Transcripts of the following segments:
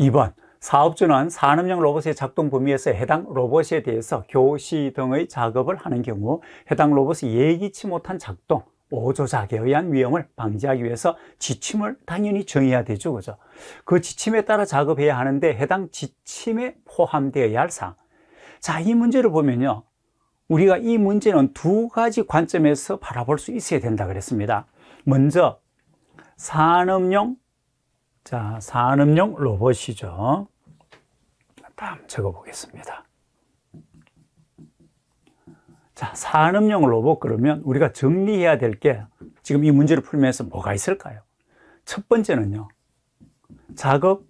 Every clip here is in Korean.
2번 사업주는 산업용 로봇의 작동 범위에서 해당 로봇에 대해서 교시 등의 작업을 하는 경우 해당 로봇이 예기치 못한 작동, 오조작에 의한 위험을 방지하기 위해서 지침을 당연히 정해야 되죠. 그죠? 그 지침에 따라 작업해야 하는데 해당 지침에 포함되어야 할 사항. 자, 이 문제를 보면요. 우리가 이 문제는 두 가지 관점에서 바라볼 수 있어야 된다 그랬습니다. 먼저 산업용 자, 산업용 로봇이죠. 다음 적어보겠습니다. 자, 산업용 로봇 그러면 우리가 정리해야 될 게 지금 이 문제를 풀면서 뭐가 있을까요? 첫 번째는요. 작업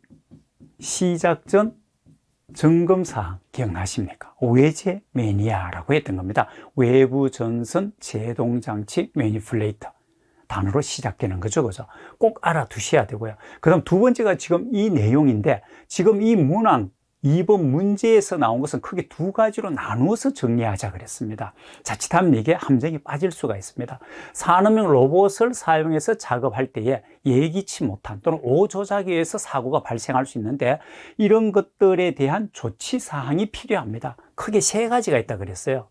시작 전 점검사항 기억나십니까? 외제 매니아라고 했던 겁니다. 외부 전선 제동장치 매니플레이터. 단어로 시작되는 거죠. 그죠? 꼭 알아두셔야 되고요. 그 다음 두 번째가 지금 이 내용인데 지금 이 문항 2번 문제에서 나온 것은 크게 두 가지로 나누어서 정리하자 그랬습니다. 자칫하면 이게 함정이 빠질 수가 있습니다. 산업용 로봇을 사용해서 작업할 때에 예기치 못한 또는 오조작에 의해서 사고가 발생할 수 있는데 이런 것들에 대한 조치 사항이 필요합니다. 크게 세 가지가 있다 그랬어요.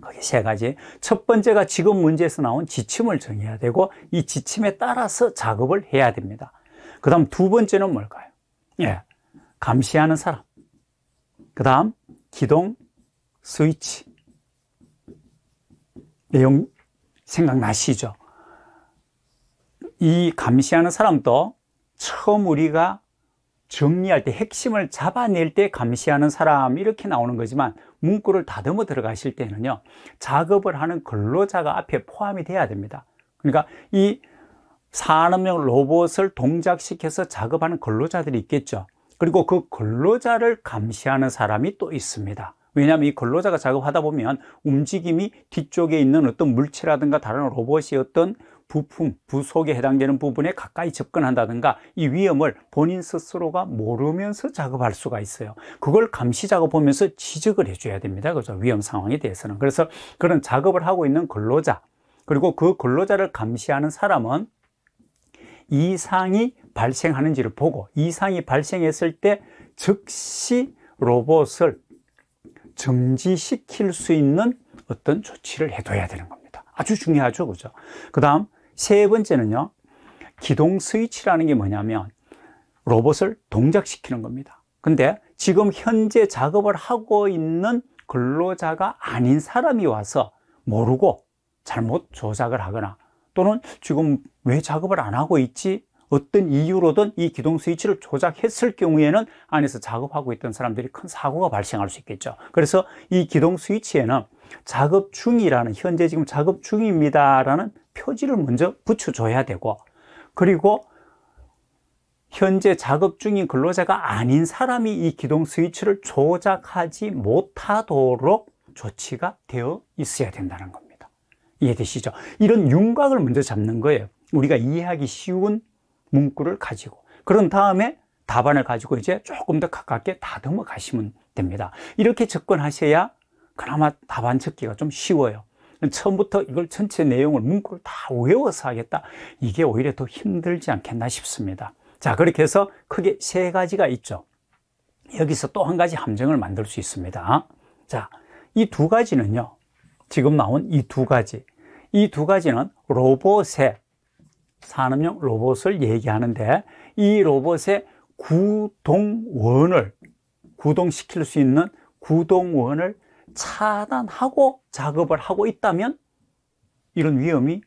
거기 세 가지. 첫 번째가 지금 문제에서 나온 지침을 정해야 되고 이 지침에 따라서 작업을 해야 됩니다. 그 다음 두 번째는 뭘까요? 예. 예. 감시하는 사람. 그 다음 기동 스위치. 내용 생각나시죠? 이 감시하는 사람도 처음 우리가 정리할 때 핵심을 잡아낼 때 감시하는 사람 이렇게 나오는 거지만 문구를 다듬어 들어가실 때는요 작업을 하는 근로자가 앞에 포함이 돼야 됩니다 그러니까 이 산업용 로봇을 동작시켜서 작업하는 근로자들이 있겠죠 그리고 그 근로자를 감시하는 사람이 또 있습니다 왜냐하면 이 근로자가 작업하다 보면 움직임이 뒤쪽에 있는 어떤 물체라든가 다른 로봇이 어떤 부품, 부속에 해당되는 부분에 가까이 접근한다든가 이 위험을 본인 스스로가 모르면서 작업할 수가 있어요 그걸 감시 작업하면서 지적을 해줘야 됩니다 그죠 위험 상황에 대해서는 그래서 그런 작업을 하고 있는 근로자 그리고 그 근로자를 감시하는 사람은 이상이 발생하는지를 보고 이상이 발생했을 때 즉시 로봇을 정지시킬 수 있는 어떤 조치를 해둬야 되는 겁니다 아주 중요하죠 그죠 그 다음 세 번째는요, 기동 스위치라는 게 뭐냐면 로봇을 동작시키는 겁니다. 근데 지금 현재 작업을 하고 있는 근로자가 아닌 사람이 와서 모르고 잘못 조작을 하거나 또는 지금 왜 작업을 안 하고 있지? 어떤 이유로든 이 기동 스위치를 조작했을 경우에는 안에서 작업하고 있던 사람들이 큰 사고가 발생할 수 있겠죠. 그래서 이 기동 스위치에는 작업 중이라는 현재 지금 작업 중입니다라는 표지를 먼저 붙여줘야 되고 그리고 현재 작업 중인 근로자가 아닌 사람이 이 기동 스위치를 조작하지 못하도록 조치가 되어 있어야 된다는 겁니다 이해되시죠? 이런 윤곽을 먼저 잡는 거예요 우리가 이해하기 쉬운 문구를 가지고 그런 다음에 답안을 가지고 이제 조금 더 가깝게 다듬어 가시면 됩니다 이렇게 접근하셔야 그나마 답안 찾기가 좀 쉬워요 처음부터 이걸 전체 내용을 문구를 다 외워서 하겠다. 이게 오히려 더 힘들지 않겠나 싶습니다. 자, 그렇게 해서 크게 세 가지가 있죠. 여기서 또 한 가지 함정을 만들 수 있습니다. 자, 이 두 가지는요. 지금 나온 이 두 가지. 이 두 가지는 로봇의 산업용 로봇을 얘기하는데 이 로봇의 구동원을 구동시킬 수 있는 구동원을 차단하고 작업을 하고 있다면 이런 위험이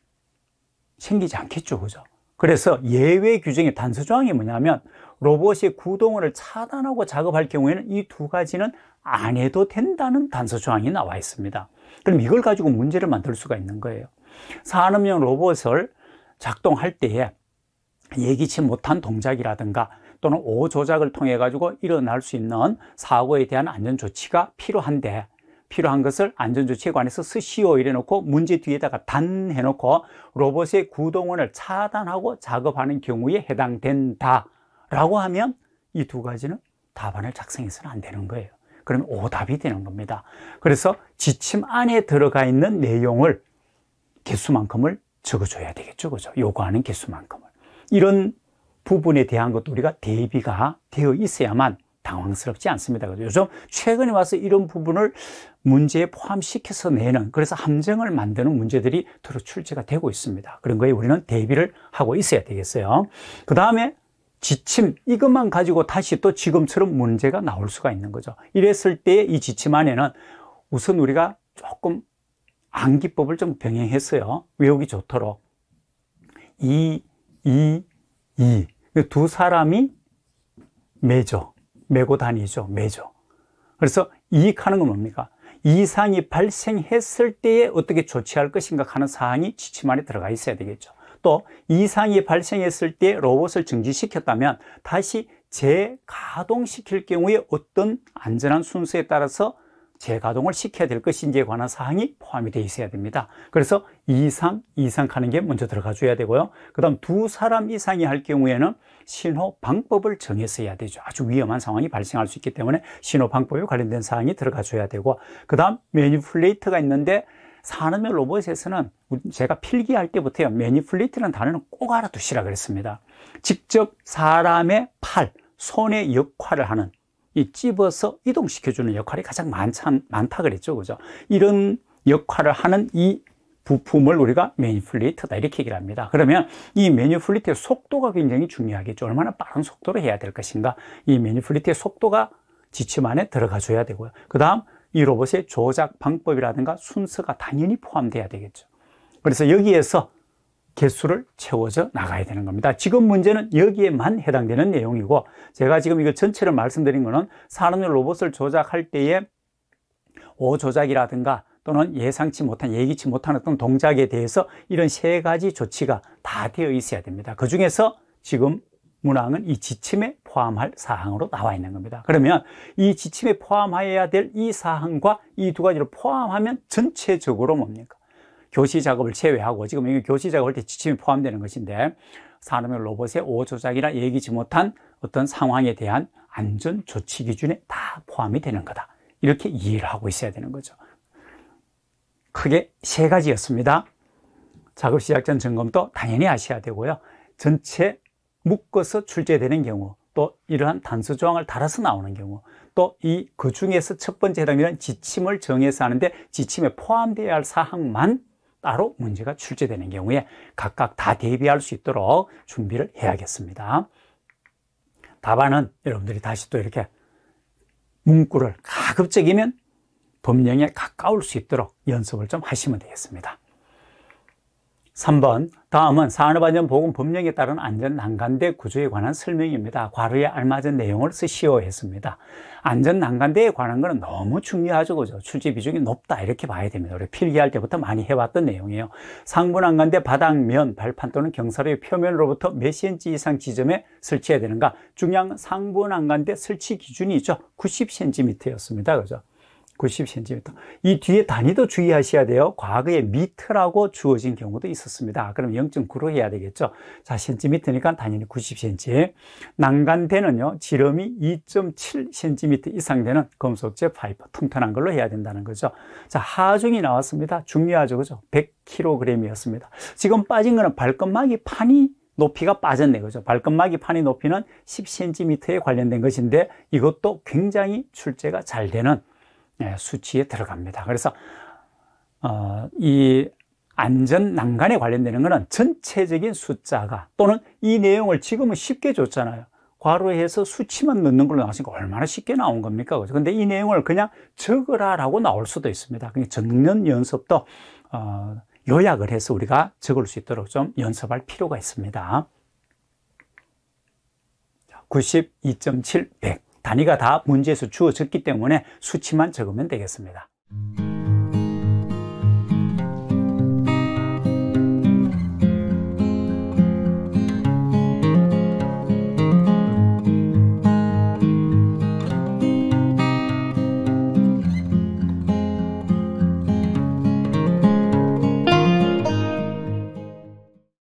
생기지 않겠죠. 그죠? 그래서 예외 규정의 단서 조항이 뭐냐면 로봇이 구동을 차단하고 작업할 경우에는 이 두 가지는 안 해도 된다는 단서 조항이 나와 있습니다. 그럼 이걸 가지고 문제를 만들 수가 있는 거예요. 산업용 로봇을 작동할 때에 예기치 못한 동작이라든가 또는 오조작을 통해 가지고 일어날 수 있는 사고에 대한 안전 조치가 필요한데 필요한 것을 안전조치에관해서 스시오 이래 놓고 문제 뒤에다가 단 해놓고 로봇의 구동원을 차단하고 작업하는 경우에 해당된다 라고 하면 이 두 가지는 답안을 작성해서는 안 되는 거예요 그러면 오답이 되는 겁니다 그래서 지침 안에 들어가 있는 내용을 개수만큼을 적어줘야 되겠죠 그죠 요구하는 개수만큼을 이런 부분에 대한 것도 우리가 대비가 되어 있어야만 당황스럽지 않습니다. 요즘 최근에 와서 이런 부분을 문제에 포함시켜서 내는 그래서 함정을 만드는 문제들이 더러 출제가 되고 있습니다. 그런 거에 우리는 대비를 하고 있어야 되겠어요. 그 다음에 지침 이것만 가지고 다시 또 지금처럼 문제가 나올 수가 있는 거죠. 이랬을 때 이 지침 안에는 우선 우리가 조금 암기법을 좀 병행했어요. 외우기 좋도록 이, 이, 이 두 사람이 매죠. 메고 다니죠. 매죠. 그래서 이익하는 건 뭡니까? 이상이 발생했을 때에 어떻게 조치할 것인가 하는 사항이 지침 안에 들어가 있어야 되겠죠. 또 이상이 발생했을 때 로봇을 정지시켰다면 다시 재가동시킬 경우에 어떤 안전한 순서에 따라서 재가동을 시켜야 될 것인지에 관한 사항이 포함이 되어 있어야 됩니다. 그래서 이상, 이상 하는 게 먼저 들어가 줘야 되고요. 그 다음 두 사람 이상이 할 경우에는 신호 방법을 정했어야 되죠. 아주 위험한 상황이 발생할 수 있기 때문에 신호 방법에 관련된 사항이 들어가 줘야 되고 그 다음 매니플레이트가 있는데 산업의 로봇에서는 제가 필기할 때부터요 매니플레이트라는 단어는 꼭 알아두시라 그랬습니다. 직접 사람의 팔, 손의 역할을 하는 이 집어서 이동시켜주는 역할이 가장 많차, 많다 그랬죠. 그죠? 이런 역할을 하는 이 부품을 우리가 매니플리트다 이렇게 얘기를 합니다 그러면 이매니플리트의 속도가 굉장히 중요하겠죠 얼마나 빠른 속도로 해야 될 것인가 이매니플리트의 속도가 지침 안에 들어가 줘야 되고요 그 다음 이 로봇의 조작 방법이라든가 순서가 당연히 포함돼야 되겠죠 그래서 여기에서 개수를 채워져 나가야 되는 겁니다 지금 문제는 여기에만 해당되는 내용이고 제가 지금 이걸 전체를 말씀드린 것은 사람의 로봇을 조작할 때에 오조작이라든가 또는 예상치 못한 예기치 못한 어떤 동작에 대해서 이런 세 가지 조치가 다 되어 있어야 됩니다 그 중에서 지금 문항은 이 지침에 포함할 사항으로 나와 있는 겁니다 그러면 이 지침에 포함해야 될 이 사항과 이 두 가지를 포함하면 전체적으로 뭡니까? 교시 작업을 제외하고 지금 여기 교시 작업할 때 지침이 포함되는 것인데 산업의 로봇의 오호 조작이나 예기치 못한 어떤 상황에 대한 안전 조치 기준에 다 포함이 되는 거다. 이렇게 이해를 하고 있어야 되는 거죠. 크게 세 가지였습니다. 작업 시작 전 점검도 당연히 하셔야 되고요. 전체 묶어서 출제되는 경우, 또 이러한 단수 조항을 달아서 나오는 경우, 또 이 그 중에서 첫 번째 해당되는 지침을 정해서 하는데 지침에 포함되어야 할 사항만 따로 문제가 출제되는 경우에 각각 다 대비할 수 있도록 준비를 해야겠습니다. 답안은 여러분들이 다시 또 이렇게 문구를 가급적이면 법령에 가까울 수 있도록 연습을 좀 하시면 되겠습니다. 3번 다음은 산업안전보건법령에 따른 안전난간대 구조에 관한 설명입니다. 과로에 알맞은 내용을 쓰시오 했습니다. 안전난간대에 관한 것은 너무 중요하죠. 그죠? 출제 비중이 높다. 이렇게 봐야 됩니다. 우리 필기할 때부터 많이 해왔던 내용이에요. 상부난간대 바닥면, 발판 또는 경사로의 표면으로부터 몇 cm 이상 지점에 설치해야 되는가? 중량 상부난간대 설치 기준이 있죠. 90cm였습니다. 그죠? 90cm. 이 뒤에 단위도 주의하셔야 돼요. 과거에 미터라고 주어진 경우도 있었습니다. 그럼 0.9로 해야 되겠죠. 자, cm니까 단위는 90cm. 난간대는요, 지름이 2.7cm 이상 되는 금속재 파이프, 통통한 걸로 해야 된다는 거죠. 자, 하중이 나왔습니다. 중요하죠. 그죠? 100kg 이었습니다. 지금 빠진 거는 발끝막이 판이 높이가 빠졌네 그죠 발끝막이 판의 높이는 10cm에 관련된 것인데 이것도 굉장히 출제가 잘 되는 예, 수치에 들어갑니다. 그래서 어, 이 안전 난간에 관련되는 것은 전체적인 숫자가 또는 이 내용을 지금은 쉽게 줬잖아요. 과로해서 수치만 넣는 걸로 나왔으니까 얼마나 쉽게 나온 겁니까? 그죠? 근데 이 내용을 그냥 적으라라고 나올 수도 있습니다. 그러니까 연습도 어, 요약을 해서 우리가 적을 수 있도록 좀 연습할 필요가 있습니다. 92.7 0 0 단위가 다 문제에서 주어졌기 때문에 수치만 적으면 되겠습니다.